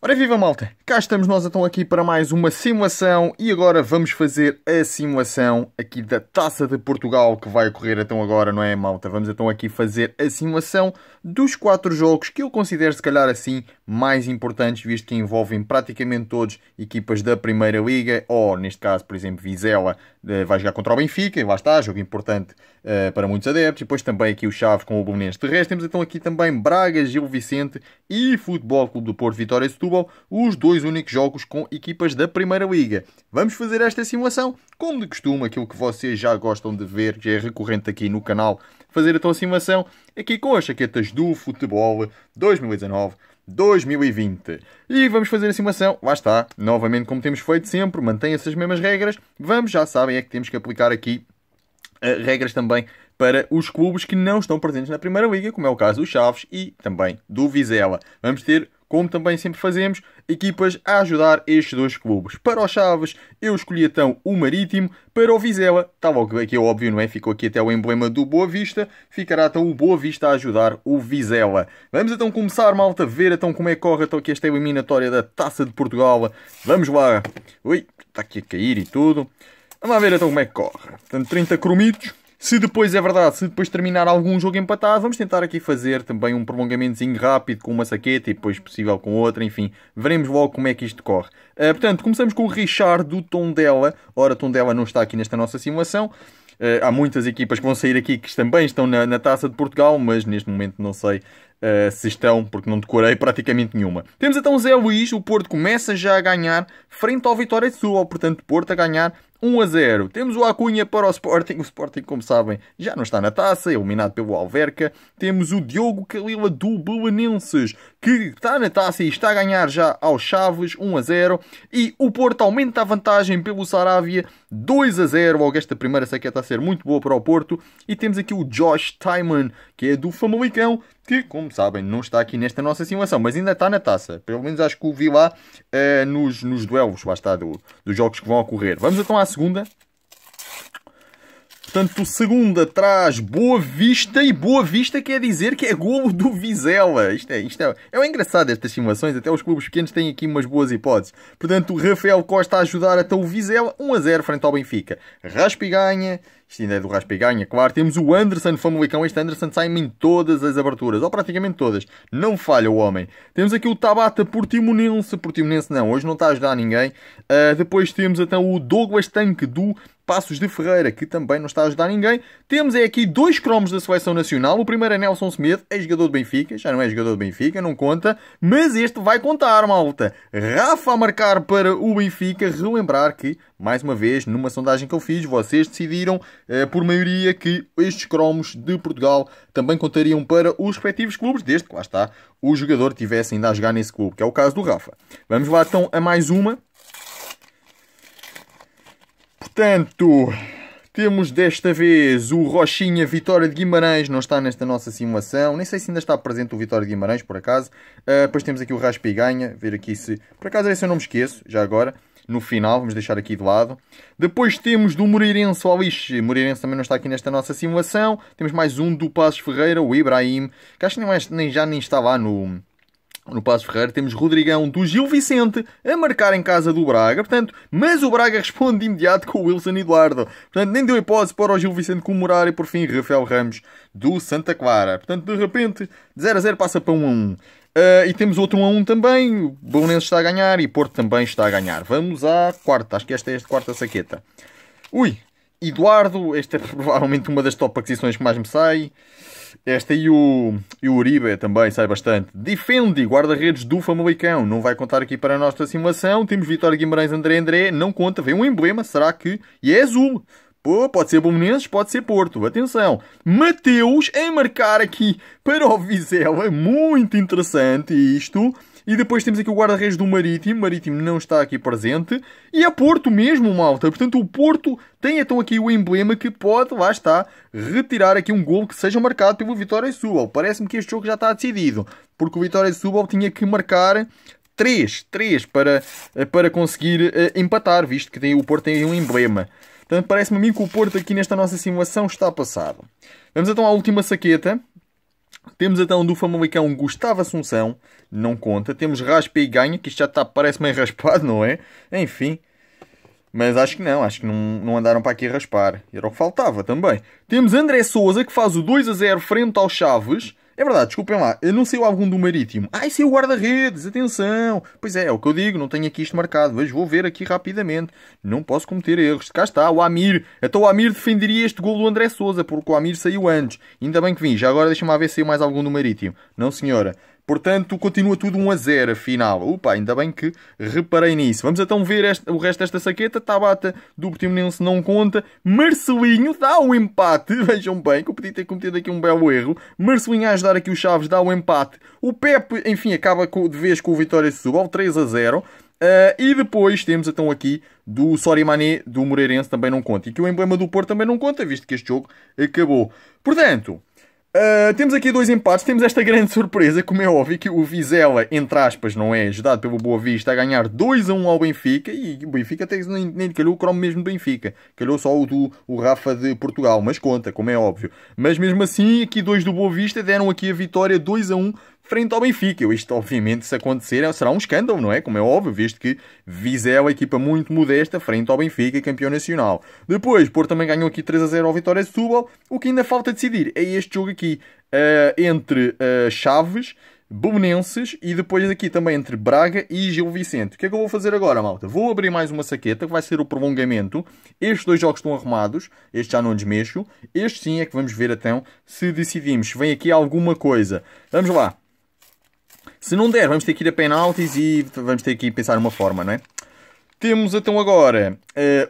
Ora viva malta, cá estamos nós então aqui para mais uma simulação e agora vamos fazer a simulação aqui da Taça de Portugal que vai ocorrer então agora, não é malta? Vamos então aqui fazer a simulação dos quatro jogos que eu considero se calhar assim mais importantes visto que envolvem praticamente todos equipas da Primeira Liga ou neste caso por exemplo Vizela eh, vai jogar contra o Benfica, lá está, jogo importante uh, para muitos adeptos e depois também aqui o Chaves com o Belenenses. De resto temos então aqui também Braga, Gil Vicente e Futebol Clube do Porto, Vitória e Setúbal os dois únicos jogos com equipas da Primeira Liga. Vamos fazer esta simulação, como de costume, aquilo que vocês já gostam de ver, que é recorrente aqui no canal, fazer a simulação aqui com as chaquetas do futebol 2019. 2020. E vamos fazer a simulação, lá está, novamente como temos feito sempre, mantém essas mesmas regras, vamos, já sabem, é que temos que aplicar aqui uh, regras também para os clubes que não estão presentes na Primeira Liga, como é o caso do Chaves e também do Vizela. Vamos ter como também sempre fazemos, equipas a ajudar estes dois clubes. Para o Chaves, eu escolhi então o Marítimo, para o Vizela, está logo aqui é óbvio, não é? Ficou aqui até o emblema do Boa Vista, ficará então o Boa Vista a ajudar o Vizela. Vamos então começar, malta, a ver então como é que corre então aqui esta eliminatória da Taça de Portugal. Vamos lá. Ui, está aqui a cair e tudo. Vamos lá ver então como é que corre. Portanto, 30 cromitos. Se depois é verdade, se depois terminar algum jogo empatado, vamos tentar aqui fazer também um prolongamentozinho rápido com uma saqueta e depois possível com outra, enfim, veremos logo como é que isto corre. Uh, portanto, começamos com o Richard do Tondela. Ora, Tondela não está aqui nesta nossa simulação. Uh, há muitas equipas que vão sair aqui que também estão na, na Taça de Portugal, mas neste momento não sei uh, se estão, porque não decorei praticamente nenhuma. Temos então Zé Luís, o Porto começa já a ganhar, frente ao Vitória de Sul, portanto Porto a ganhar 1 a 0. Temos o Acunha para o Sporting. O Sporting, como sabem, já não está na taça, é eliminado pelo Alverca. Temos o Diogo Calila do Belenenses, que está na taça e está a ganhar já ao Chaves 1 a 0. E o Porto aumenta a vantagem pelo Saravia 2 a 0. Logo, esta primeira sequeta está a ser muito boa para o Porto. E temos aqui o Josh Timon, que é do Famalicão, que, como sabem, não está aqui nesta nossa simulação, mas ainda está na taça. Pelo menos acho que o vi lá uh, eh, nos, nos duelos, lá está, do, dos jogos que vão ocorrer. Vamos então à segunda, Portanto, segunda traz Boa Vista e Boa Vista quer dizer que é golo do Vizela. Isto é, isto é, é um engraçado estas simulações, até os clubes pequenos têm aqui umas boas hipóteses. Portanto, o Rafael Costa a ajudar até o Vizela 1 a 0 frente ao Benfica. Raspa ganha. Isto ainda é do Raspa ganha, claro. Temos o Anderson Famulicão, Este Anderson sai em todas as aberturas, ou praticamente todas. Não falha o homem. Temos aqui o Tabata Portimonense. Portimonense não, hoje não está a ajudar ninguém. Uh, depois temos até então o Douglas Tanque do Passos de Ferreira, que também não está a ajudar ninguém. Temos é aqui dois cromos da seleção nacional. O primeiro é Nelson Semedo, é jogador do Benfica. Já não é jogador do Benfica, não conta. Mas este vai contar, malta. Rafa a marcar para o Benfica. Relembrar que, mais uma vez, numa sondagem que eu fiz, vocês decidiram eh, por maioria que estes cromos de Portugal também contariam para os respectivos clubes, desde que lá está o jogador tivesse ainda a jogar nesse clube, que é o caso do Rafa. Vamos lá então a mais uma. Portanto, temos desta vez o Rochinha Vitória de Guimarães, não está nesta nossa simulação. Nem sei se ainda está presente o Vitória de Guimarães, por acaso. Uh, depois temos aqui o Raspe e Ganha, ver aqui se... Por acaso esse eu não me esqueço, já agora. No final, vamos deixar aqui de lado. Depois temos do Moreirense o oh, Alixe. Moreirense também não está aqui nesta nossa simulação. Temos mais um do Passos Ferreira, o Ibrahim. Que acho que nem, nem já nem está lá no, no Passo Ferreira temos Rodrigão do Gil Vicente a marcar em casa do Braga, portanto, mas o Braga responde de imediato com o Wilson Eduardo. Portanto, nem deu hipótese para o Gil Vicente comemorar e por fim Rafael Ramos do Santa Clara. Portanto, de repente, de 0 a 0 passa para 1 a 1. Uh, ah, e temos outro 1 a 1 também, o Belenenses está a ganhar e Porto também está a ganhar. Vamos à quarta, acho que esta é a quarta saqueta. Ui, Eduardo, esta é provavelmente uma das top aquisições que mais me sai. Esta e o, e o Uribe também sai bastante. Defende, guarda-redes do Famalicão. Não vai contar aqui para a nossa simulação. Temos Vitória Guimarães, André André. Não conta, vem um emblema. Será que... E é azul. Tipo, pode ser Belenenses, pode ser Porto. Atenção. Mateus em é marcar aqui para o Vizela. É muito interessante isto. E depois temos aqui o guarda-redes do Marítimo. Marítimo não está aqui presente. E é Porto mesmo, malta. Portanto, o Porto tem então aqui o emblema que pode, lá está, retirar aqui um gol que seja marcado pelo Vitória e Subal. Parece-me que este jogo já está decidido. Porque o Vitória e Subal tinha que marcar 3, 3 para, eh, para conseguir eh, empatar, visto que tem, o Porto tem um emblema. Portanto, parece-me a mim que o Porto aqui nesta nossa simulação está passado. Vamos então à última saqueta. Temos então do Famalicão Gustavo Assunção, não conta. Temos Raspa e Ganha, que isto já está, parece meio raspado, não é? Enfim. Mas acho que não, acho que não, não andaram para aqui raspar. Era o que faltava também. Temos André Souza, que faz o 2 a 0 frente ao Chaves. É verdade, desculpem lá, não o algum do Marítimo. Ah, isso é o guarda-redes, atenção. Pois é, é o que eu digo, não tenho aqui isto marcado. Vejo, vou ver aqui rapidamente. Não posso cometer erros. Cá está, o Amir. Então o Amir defenderia este gol do André Souza, porque o Amir saiu antes. Ainda bem que vim. Já agora deixa-me ver se saiu mais algum do Marítimo. Não, senhora. Portanto, continua tudo 1 a 0, afinal. Opa, ainda bem que reparei nisso. Vamos então ver este, o resto desta saqueta. Tabata do Portimonense não conta. Marcelinho dá o empate. Vejam bem que eu podia ter cometido aqui um belo erro. Marcelinho a ajudar aqui o Chaves dá o empate. O Pepe, enfim, acaba de vez com o Vitória de Setúbal, 3 a 0. Uh, ah, e depois temos então aqui do Sorimané, do Moreirense, também não conta. E que o emblema do Porto também não conta, visto que este jogo acabou. Portanto, ah, temos aqui dois empates. Temos esta grande surpresa, como é óbvio, que o Vizela, entre aspas, não é ajudado pelo Boa Vista a ganhar 2 a 1 ao Benfica. E o Benfica até nem, nem calhou o cromo mesmo do Benfica. Calhou só o do o Rafa de Portugal, mas conta, como é óbvio. Mas mesmo assim, aqui dois do Boa Vista deram aqui a vitória 2 a 1 frente ao Benfica. Isto, obviamente, se acontecer, é, será um escândalo, não é? Como é óbvio, visto que Vizel é equipa muito modesta frente ao Benfica, campeão nacional. Depois, Porto também ganhou aqui 3 a 0 ao Vitória de Setúbal. O que ainda falta decidir é este jogo aqui uh, entre uh, Chaves. Belenenses e depois aqui também entre Braga e Gil Vicente. O que é que eu vou fazer agora, malta? Vou abrir mais uma saqueta, que vai ser o prolongamento. Estes dois jogos estão arrumados, este já não desmexo. Este sim é que vamos ver então se decidimos, se vem aqui alguma coisa. Vamos lá. Se não der, vamos ter que ir a penaltis e vamos ter que pensar numa forma, não é? Temos então agora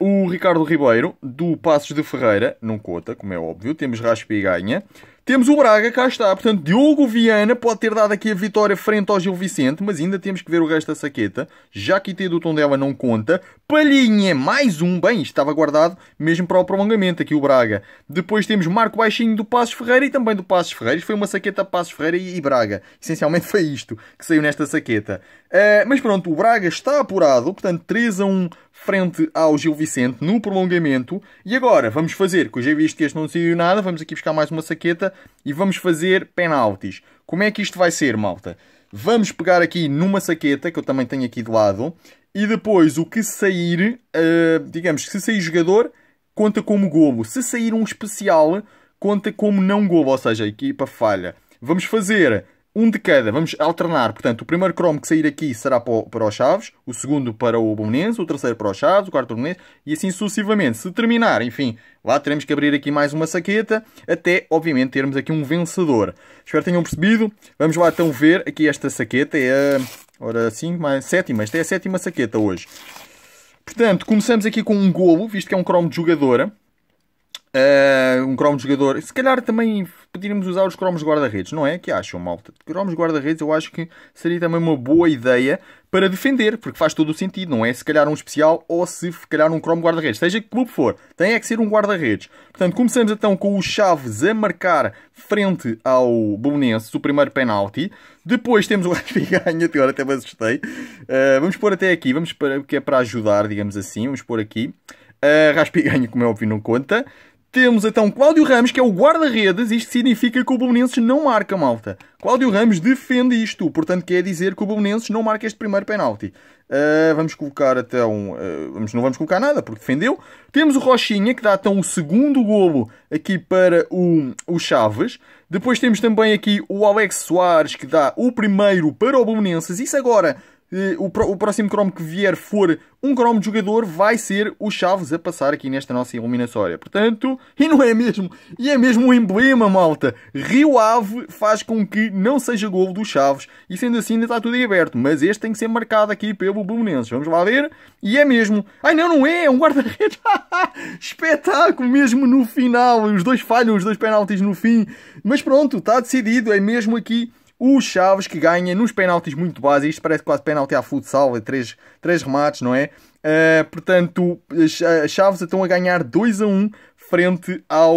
Uh, o Ricardo Ribeiro, do Passos de Ferreira, não conta, como é óbvio. Temos Raspa e Ganha. Temos o Braga, cá está. Portanto, Diogo Viana pode ter dado aqui a vitória frente ao Gil Vicente, mas ainda temos que ver o resto da saqueta. Já que T do Tondela não conta. Palhinha, mais um. Bem, estava guardado mesmo para o prolongamento aqui o Braga. Depois temos Marco Baixinho do Passos Ferreira e também do Passos Ferreira. Foi uma saqueta Passos Ferreira e Braga. Essencialmente foi isto que saiu nesta saqueta. Uh, mas pronto, o Braga está apurado. Portanto, 3 a 1 frente ao Gil Vicente no prolongamento. E agora vamos fazer, que eu já visto que este não decidiu nada, vamos aqui buscar mais uma saqueta e vamos fazer penaltis. Como é que isto vai ser, malta? Vamos pegar aqui numa saqueta, que eu também tenho aqui de lado, e depois o que sair, uh, digamos, se sair jogador, conta como golo. Se sair um especial, conta como não golo, ou seja, a equipa falha. Vamos fazer um de cada. Vamos alternar. Portanto, o primeiro cromo que sair aqui será para os Chaves, o segundo para o Belenenses, o terceiro para os Chaves, o quarto para o Belenenses e assim sucessivamente. Se terminar, enfim, lá teremos que abrir aqui mais uma saqueta até, obviamente, termos aqui um vencedor. Espero que tenham percebido. Vamos lá então ver aqui esta saqueta. É a... Ora, mais sétima. Esta é a sétima saqueta hoje. Portanto, começamos aqui com um golo, visto que é um cromo de jogadora. Uh, um cromo de jogador. Se calhar também podíamos usar os cromos guarda-redes, não é? Que acham, malta? Cromos guarda-redes eu acho que seria também uma boa ideia para defender, porque faz todo o sentido, não é? Se calhar um especial ou se calhar um cromo guarda-redes, seja que clube for, tem é que ser um guarda-redes. Portanto, começamos então com o Chaves a marcar frente ao Belenenses, o primeiro penalti. Depois temos o até agora até me assustei. Uh, vamos pôr até aqui, vamos para, que é para ajudar, digamos assim, vamos pôr aqui. Uh, Raspi como é óbvio, não conta. Temos então Cláudio Ramos, que é o guarda-redes. Isto significa que o Belenenses não marca, malta. Cláudio Ramos defende isto. Portanto, quer dizer que o Belenenses não marca este primeiro penalti. Uh, vamos colocar até um... Uh, vamos, não vamos colocar nada, porque defendeu. Temos o Rochinha, que dá então o segundo golo aqui para o, o Chaves. Depois temos também aqui o Alex Soares, que dá o primeiro para o Belenenses. Isso agora o, próximo cromo que vier for um cromo de jogador, vai ser o Chaves a passar aqui nesta nossa iluminatória. Portanto, e não é mesmo? E é mesmo um emblema, malta. Rio Ave faz com que não seja gol do Chaves. E sendo assim, ainda está tudo aí aberto. Mas este tem que ser marcado aqui pelo Blumenenses. Vamos lá ver. E é mesmo. Ai, não, não é. É um guarda-redes. Espetáculo mesmo no final. Os dois falham, os dois penaltis no fim. Mas pronto, está decidido. É mesmo aqui o Chaves que ganha nos penaltis muito base, isto parece quase penalti à futsal, é três, três remates, não é? Uh, portanto, Chaves estão a ganhar 2 a 1 frente ao,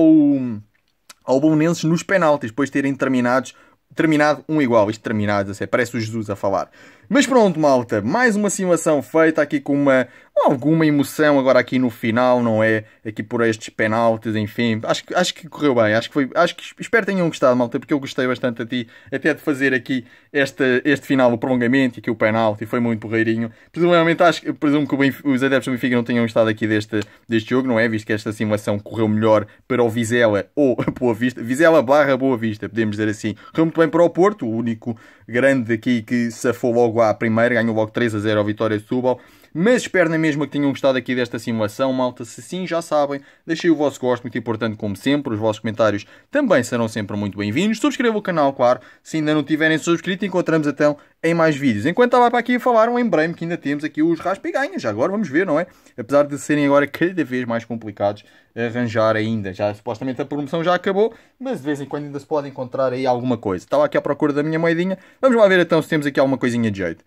ao Bolonenses nos penaltis, depois de terem terminados terminado um igual, isto terminado, parece o Jesus a falar. Mas pronto, malta, mais uma simulação feita aqui com uma alguma emoção agora aqui no final, não é? Aqui por estes penaltis, enfim. Acho, acho que correu bem, acho que foi. Acho que espero tenham gostado, malta, porque eu gostei bastante a ti, até de fazer aqui este, este final, o prolongamento e aqui o penalti, foi muito porreirinho. Presumivelmente, acho, presumo que Benfica, os adeptos do Benfica não tenham gostado aqui deste, deste jogo, não é? Visto que esta simulação correu melhor para o Vizela ou a Boa Vista, Vizela barra Boa Vista, podemos dizer assim. Correu muito bem para o Porto, o único grande aqui que safou logo à primeira, ganhou logo 3 a 0 a vitória de Setúbal. Mas espero na mesma que tenham gostado aqui desta simulação, malta. Se sim, já sabem, deixei o vosso gosto, muito importante como sempre. Os vossos comentários também serão sempre muito bem-vindos. Subscrevam o canal, claro, se ainda não tiverem subscrito. Encontramos então em mais vídeos. Enquanto estava para aqui a falar, um lembrei-me que ainda temos aqui os raspiganhas. agora vamos ver, não é? Apesar de serem agora cada vez mais complicados arranjar ainda. Já supostamente a promoção já acabou, mas de vez em quando ainda se pode encontrar aí alguma coisa. Estava aqui à procura da minha moedinha. Vamos lá ver então se temos aqui alguma coisinha de jeito.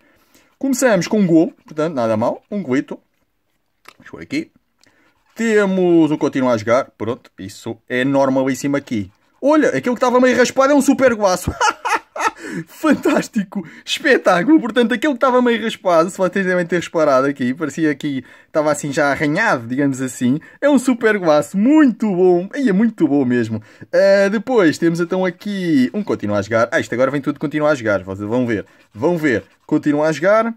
Começamos com um gol, portanto, nada mal. Um golito. Deixa aqui. Temos o continuo a jogar. Pronto, isso é normalíssimo aqui. Olha, aquilo que estava meio raspado é um super golaço. fantástico espetáculo. Portanto, aquele que estava meio raspado, se vocês devem ter reparado aqui, parecia que estava assim já arranhado, digamos assim. É um super guaço, muito bom. E é muito bom mesmo. Uh, depois temos então aqui um continuar a jogar. Ah, isto agora vem tudo continuar a jogar. Vocês vão ver, vão ver. Continua a jogar.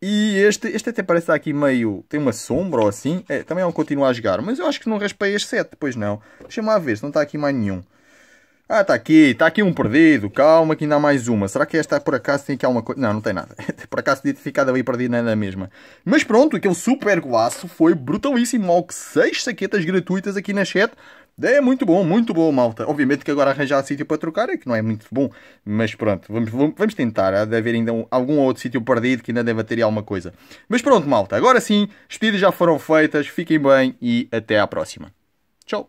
E este, este até parece estar aqui meio. tem uma sombra ou assim. É, também é um continua a jogar. Mas eu acho que não raspei as 7, pois não. Deixa-me lá ver se não está aqui mais nenhum. Ah, está aqui, está aqui um perdido, calma que ainda há mais uma. Será que esta por acaso tem aqui alguma coisa? Não, não tem nada. por acaso tinha ficado ali perdido não é da mesma. Mas pronto, aquele super golaço foi brutalíssimo. Mal que 6 saquetas gratuitas aqui na chat. É muito bom, muito bom, malta. Obviamente que agora arranjar sítio para trocar é que não é muito bom, mas pronto, vamos, vamos tentar. Há de haver ainda um, algum outro sítio perdido que ainda deve ter alguma coisa. Mas pronto, malta, agora sim, as pedidas já foram feitas, fiquem bem e até à próxima. Tchau!